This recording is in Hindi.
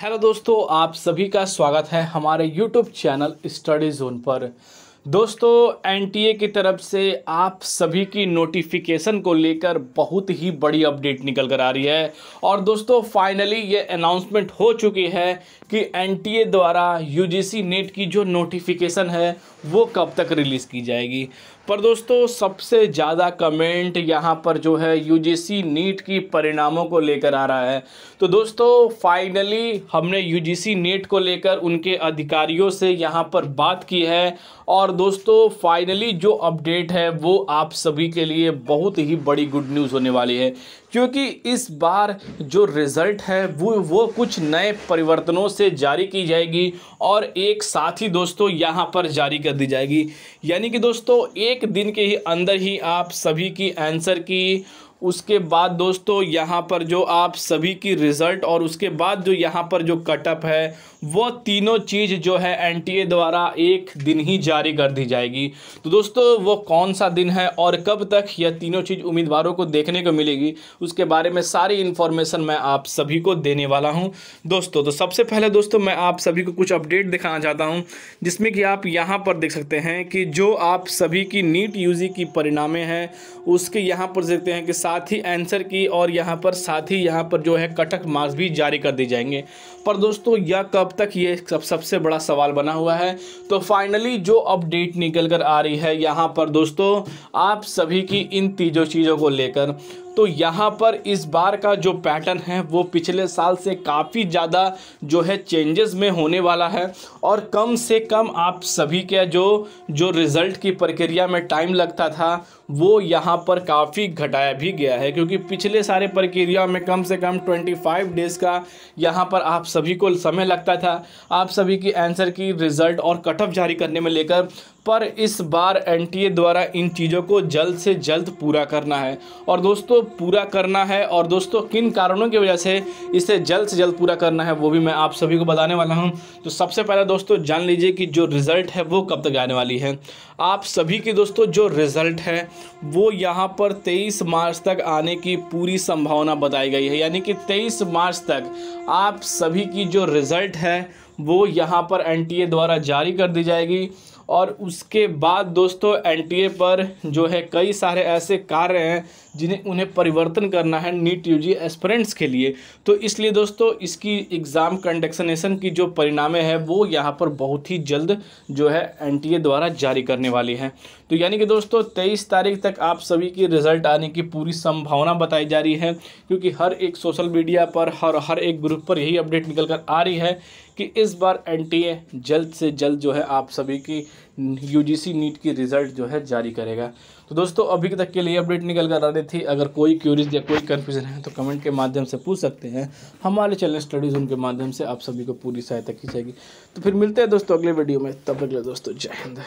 हेलो दोस्तों आप सभी का स्वागत है हमारे यूट्यूब चैनल स्टडी जोन पर दोस्तों एनटीए की तरफ से आप सभी की नोटिफिकेशन को लेकर बहुत ही बड़ी अपडेट निकल कर आ रही है और दोस्तों फाइनली ये अनाउंसमेंट हो चुकी है कि एनटीए द्वारा यूजीसी नेट की जो नोटिफिकेशन है वो कब तक रिलीज़ की जाएगी पर दोस्तों सबसे ज़्यादा कमेंट यहाँ पर जो है यूजीसी नीट की परिणामों को लेकर आ रहा है तो दोस्तों फाइनली हमने यूजीसी नीट को लेकर उनके अधिकारियों से यहाँ पर बात की है और दोस्तों फाइनली जो अपडेट है वो आप सभी के लिए बहुत ही बड़ी गुड न्यूज़ होने वाली है क्योंकि इस बार जो रिज़ल्ट है वो वो कुछ नए परिवर्तनों से जारी की जाएगी और एक साथ ही दोस्तों यहाँ पर जारी कर दी जाएगी यानी कि दोस्तों एक एक दिन के ही अंदर ही आप सभी की आंसर की उसके बाद दोस्तों यहाँ पर जो आप सभी की रिज़ल्ट और उसके बाद जो यहाँ पर जो कटअप है वो तीनों चीज़ जो है एनटीए द्वारा एक दिन ही जारी कर दी जाएगी तो दोस्तों वो कौन सा दिन है और कब तक यह तीनों चीज़ उम्मीदवारों को देखने को मिलेगी उसके बारे में सारी इन्फॉर्मेशन मैं आप सभी को देने वाला हूँ दोस्तों तो सबसे पहले दोस्तों मैं आप सभी को कुछ अपडेट दिखाना चाहता हूँ जिसमें कि आप यहाँ पर देख सकते हैं कि जो आप सभी की नीट यूजी की परिणामें हैं उसके यहाँ पर देखते हैं कि सात साथ ही आंसर की और यहाँ पर साथ ही यहाँ पर जो है कटक मार्क्स भी जारी कर दी जाएंगे पर दोस्तों यह कब तक ये सब सबसे बड़ा सवाल बना हुआ है तो फाइनली जो अपडेट निकल कर आ रही है यहाँ पर दोस्तों आप सभी की इन तीजों चीज़ों को लेकर तो यहाँ पर इस बार का जो पैटर्न है वो पिछले साल से काफ़ी ज़्यादा जो है चेंजेस में होने वाला है और कम से कम आप सभी के जो जो रिज़ल्ट की प्रक्रिया में टाइम लगता था वो यहाँ पर काफ़ी घटाया भी गया है क्योंकि पिछले सारे प्रक्रिया में कम से कम 25 डेज़ का यहाँ पर आप सभी को समय लगता था आप सभी की आंसर की रिज़ल्ट और कटअप जारी करने में लेकर पर इस बार एनटीए द्वारा इन चीज़ों को जल्द से जल्द पूरा करना है और दोस्तों पूरा करना है और दोस्तों किन कारणों की वजह से इसे जल्द से जल्द पूरा करना है वो भी मैं आप सभी को बताने वाला हूँ तो सबसे पहले दोस्तों जान लीजिए कि जो रिज़ल्ट है वो कब तक आने वाली है आप सभी की दोस्तों जो रिज़ल्ट है वो यहाँ पर तेईस मार्च तक आने की पूरी संभावना बताई गई है यानी कि तेईस मार्च तक आप सभी की जो रिज़ल्ट है वो यहाँ पर एन द्वारा जारी कर दी जाएगी और उसके बाद दोस्तों एनटीए पर जो है कई सारे ऐसे कार्य हैं जिन्हें उन्हें परिवर्तन करना है नीट यूजी एस्परेंट्स के लिए तो इसलिए दोस्तों इसकी एग्ज़ाम कंडक्शनेशन की जो परिणामें हैं वो यहाँ पर बहुत ही जल्द जो है एनटीए द्वारा जारी करने वाली हैं तो यानी कि दोस्तों तेईस तारीख तक आप सभी की रिज़ल्ट आने की पूरी संभावना बताई जा रही है क्योंकि हर एक सोशल मीडिया पर हर हर एक ग्रुप पर यही अपडेट निकल कर आ रही है कि इस बार एनटीए जल्द से जल्द जो है आप सभी की यूजीसी नीट की रिज़ल्ट जो है जारी करेगा तो दोस्तों अभी तक के लिए अपडेट निकल कर आ रही थी अगर कोई क्यूरीज या कोई कन्फ्यूज़न है तो कमेंट के माध्यम से पूछ सकते हैं हमारे चैनल स्टडीज़ उनके माध्यम से आप सभी को पूरी सहायता की जाएगी तो फिर मिलते हैं दोस्तों अगले वीडियो में तब तक दोस्तों जय हिंद